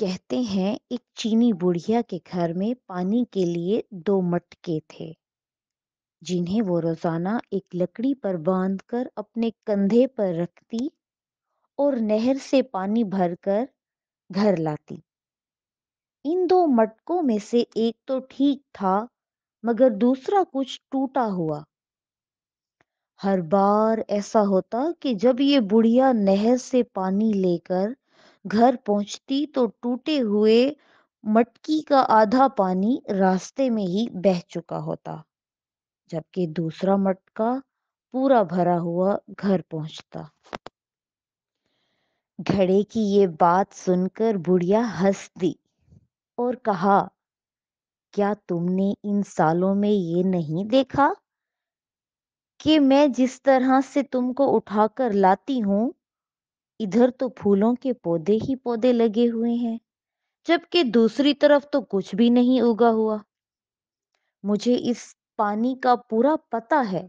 कहते हैं एक चीनी बुढ़िया के घर में पानी के लिए दो मटके थे जिन्हें वो रोजाना एक लकड़ी पर बांधकर अपने कंधे पर रखती और नहर से पानी भरकर घर लाती इन दो मटकों में से एक तो ठीक था मगर दूसरा कुछ टूटा हुआ हर बार ऐसा होता कि जब ये बुढ़िया नहर से पानी लेकर घर पहुंचती तो टूटे हुए मटकी का आधा पानी रास्ते में ही बह चुका होता जबकि दूसरा मटका पूरा भरा हुआ घर पहुंचता घड़े की ये बात सुनकर बुढ़िया हंस दी और कहा क्या तुमने इन सालों में ये नहीं देखा कि मैं जिस तरह से तुमको उठाकर लाती हूं इधर तो फूलों के पौधे ही पौधे लगे हुए हैं जबकि दूसरी तरफ तो कुछ भी नहीं उगा हुआ मुझे इस पानी का पूरा पता है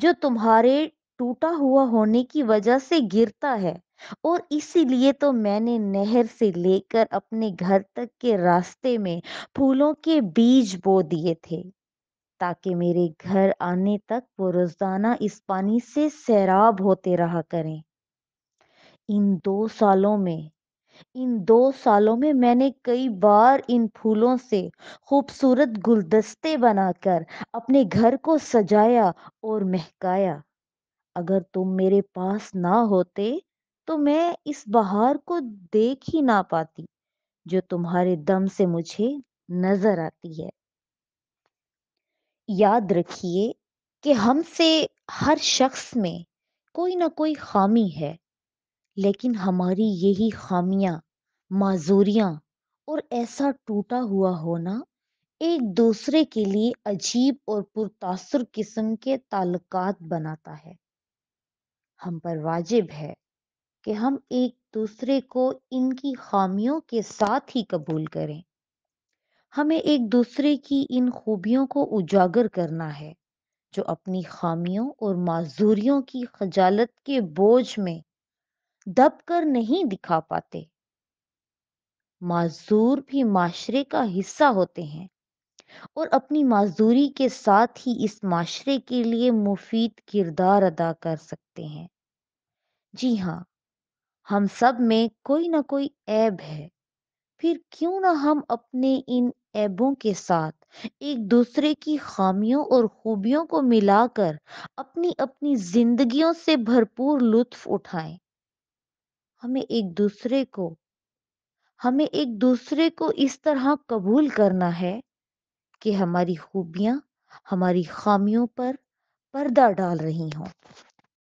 जो तुम्हारे टूटा हुआ होने की वजह से गिरता है और इसीलिए तो मैंने नहर से लेकर अपने घर तक के रास्ते में फूलों के बीज बो दिए थे ताकि मेरे घर आने तक वो रोजाना इस पानी से सैराब होते रहा करें इन दो सालों में इन दो सालों में मैंने कई बार इन फूलों से खूबसूरत गुलदस्ते बनाकर अपने घर को सजाया और महकाया अगर तुम मेरे पास ना होते तो मैं इस बहार को देख ही ना पाती जो तुम्हारे दम से मुझे नजर आती है याद रखिए कि हमसे हर शख्स में कोई ना कोई खामी है लेकिन हमारी यही खामियां माजूरियां और ऐसा टूटा हुआ होना एक दूसरे के लिए अजीब और पुरतासर किस्म के ताल्लुकात बनाता है हम पर वाजिब है कि हम एक दूसरे को इनकी खामियों के साथ ही कबूल करें हमें एक दूसरे की इन खूबियों को उजागर करना है जो अपनी खामियों और माजूरियों की खजालत के बोझ में दब कर नहीं दिखा पाते मजदूर भी माशरे का हिस्सा होते हैं और अपनी मजदूरी के साथ ही इस माशरे के लिए मुफीद किरदार अदा कर सकते हैं जी हाँ हम सब में कोई ना कोई ऐब है फिर क्यों ना हम अपने इन ऐबों के साथ एक दूसरे की खामियों और खूबियों को मिलाकर अपनी अपनी जिंदगियों से भरपूर लुत्फ उठाएं हमें एक दूसरे को हमें एक दूसरे को इस तरह कबूल करना है कि हमारी खूबियां हमारी खामियों पर पर्दा डाल रही हों